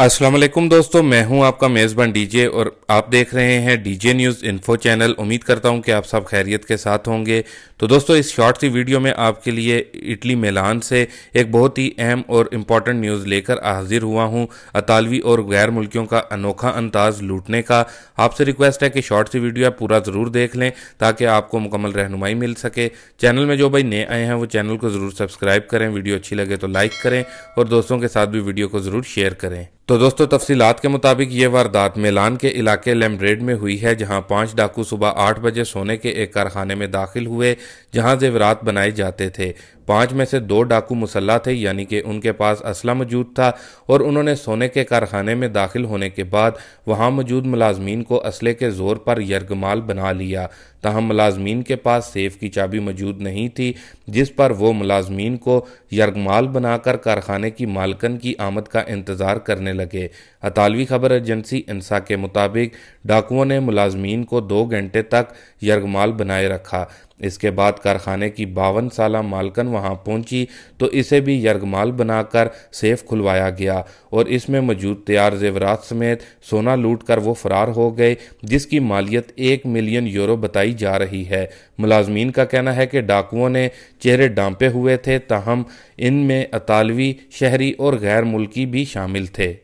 असलम दोस्तों मैं हूं आपका मेज़बान डीजे और आप देख रहे हैं डीजे न्यूज़ इन्फो चैनल उम्मीद करता हूं कि आप सब खैरियत के साथ होंगे तो दोस्तों इस शॉर्ट सी वीडियो में आपके लिए इटली मिलान से एक बहुत ही अहम और इम्पॉर्टेंट न्यूज़ लेकर हाजिर हुआ हूं अतालवी और गैर मुल्कियों का अनोखा अंदाज लूटने का आपसे रिक्वेस्ट है कि शॉर्ट सी वीडियो आप पूरा ज़रूर देख लें ताकि आपको मुकम्मल रहनुमाई मिल सके चैनल में जो भाई नए आए हैं वो चैनल को ज़रूर सब्सक्राइब करें वीडियो अच्छी लगे तो लाइक करें और दोस्तों के साथ भी वीडियो को ज़रूर शेयर करें तो दोस्तों तफसीलात के मुताबिक ये वारदात मेलान के इलाके लेमब्रेड में हुई है जहां पांच डाकू सुबह आठ बजे सोने के एक कारखाने में दाखिल हुए जहां जेवरात बनाए जाते थे पाँच में से दो डाकू मुसल्ला थे यानी कि उनके पास असला मौजूद था और उन्होंने सोने के कारखाने में दाखिल होने के बाद वहाँ मौजूद मुलाजमीन को असले के ज़ोर पर यर्गमाल बना लिया तहम मुलाजमीन के पास सेफ की चाबी मौजूद नहीं थी जिस पर वो मुलाजमीन को यर्गमाल बनाकर कारखाने की मालकन की आमद का इंतज़ार करने लगे अतालवी खबर एजेंसी इंसा के मुताबिक डाकुओं ने मुलाजमीन को दो घंटे तक यर्गमाल बनाए रखा इसके बाद कारखाने की बावन साल मालकन वहां पहुंची तो इसे भी यर्गमाल बनाकर सेफ खुलवाया गया और इसमें मौजूद तैयार जेवरात समेत सोना लूट कर वो फरार हो गए जिसकी मालियत एक मिलियन यूरो बताई जा रही है मुलाजमीन का कहना है कि डाकुओं ने चेहरे डांपे हुए थे ताहम इनमें अतालवी शहरी और गैर मुल्की भी शामिल थे